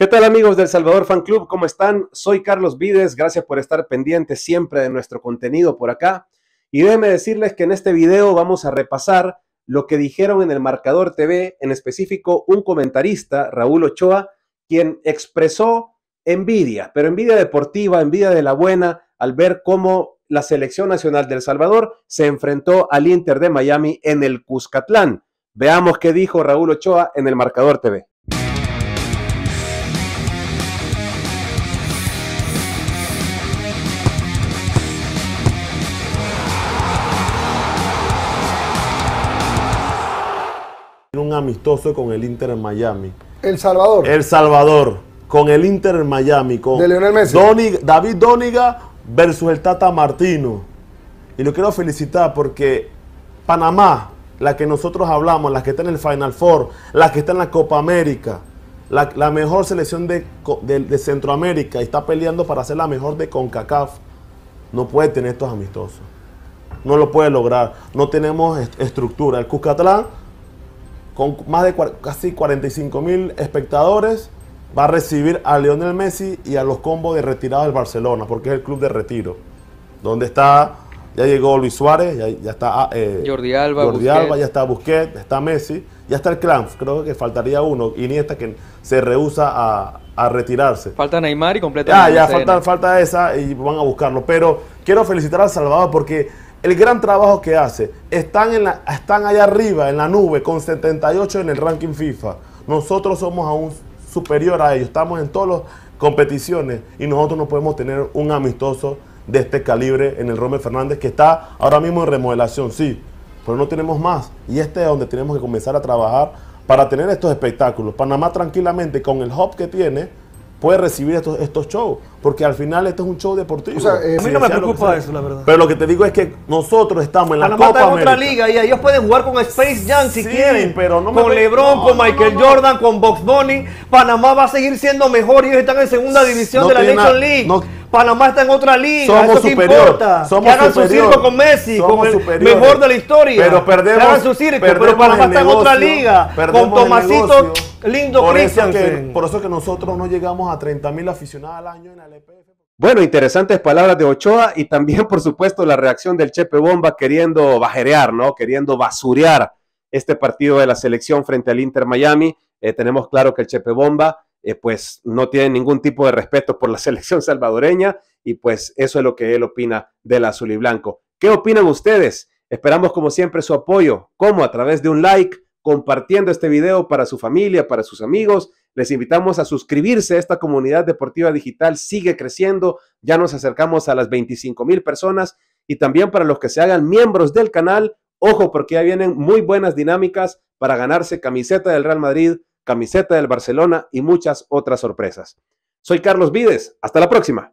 ¿Qué tal amigos del Salvador Fan Club? ¿Cómo están? Soy Carlos Vides, gracias por estar pendientes siempre de nuestro contenido por acá. Y déjenme decirles que en este video vamos a repasar lo que dijeron en el Marcador TV, en específico un comentarista, Raúl Ochoa, quien expresó envidia, pero envidia deportiva, envidia de la buena, al ver cómo la selección nacional del Salvador se enfrentó al Inter de Miami en el Cuscatlán. Veamos qué dijo Raúl Ochoa en el Marcador TV. un amistoso con el Inter Miami. El Salvador. El Salvador, con el Inter en Miami. Con de Messi. David Dóniga versus el Tata Martino. Y lo quiero felicitar porque Panamá, la que nosotros hablamos, la que está en el Final Four, la que está en la Copa América, la, mejor selección de, Centroamérica y está peleando para ser la mejor de CONCACAF, no puede tener estos amistosos. No lo puede lograr. No tenemos estructura. El Cuscatlán con más de casi 45 mil espectadores, va a recibir a Lionel Messi y a los combos de retirados del Barcelona, porque es el club de retiro, donde está, ya llegó Luis Suárez, ya, está ah, eh, Jordi, Alba, ya está Busquets, está Messi, ya está el clan, creo que faltaría uno, Iniesta que se rehúsa a, retirarse. Falta Neymar y completamente. Ah, ya, ya falta, esa y van a buscarlo, pero quiero felicitar a Salvador porque el gran trabajo que hace. Están, en la, están allá arriba, en la nube, con 78 en el ranking FIFA. Nosotros somos aún superior a ellos. Estamos en todas las competiciones y nosotros no podemos tener un amistoso de este calibre en el rome Fernández, que está ahora mismo en remodelación, sí, pero no tenemos más. Y este es donde tenemos que comenzar a trabajar para tener estos espectáculos. Panamá tranquilamente, con el hub que tiene, puede recibir estos, shows, porque al final esto es un show deportivo. Eh, a mí no me preocupa eso, la verdad. Pero lo que te digo es que nosotros estamos en la Panamá Copa está en otra liga y ellos pueden jugar con Space Jam si quieren, con LeBron, con Michael Jordan, con Box Bunny. Panamá va a seguir siendo mejor y ellos están en segunda división de la Nation League. Panamá está en otra liga. Somos ¿Eso importa? Somos que hagan su circo con Messi, Somos mejor de la historia. Pero perdemos, que hagan su circo, pero Panamá está en otra liga. Con Tomasito Lindo por eso, por eso que nosotros no llegamos a 30.000 aficionados al año en el LPF. E bueno, interesantes palabras de Ochoa y también, por supuesto, la reacción del Chepe Bomba queriendo bajerear, ¿no? Queriendo basurear este partido de la selección frente al Inter Miami. Eh, tenemos claro que el Chepe Bomba eh, pues no tiene ningún tipo de respeto por la selección salvadoreña y pues eso es lo que él opina del azul y blanco. ¿Qué opinan ustedes? Esperamos como siempre su apoyo, como a través de un like, compartiendo este video para su familia, para sus amigos. Les invitamos a suscribirse. a Esta comunidad deportiva digital sigue creciendo. Ya nos acercamos a las 25 mil personas. Y también para los que se hagan miembros del canal, ojo porque ya vienen muy buenas dinámicas para ganarse camiseta del Real Madrid, camiseta del Barcelona y muchas otras sorpresas. Soy Carlos Vides, hasta la próxima.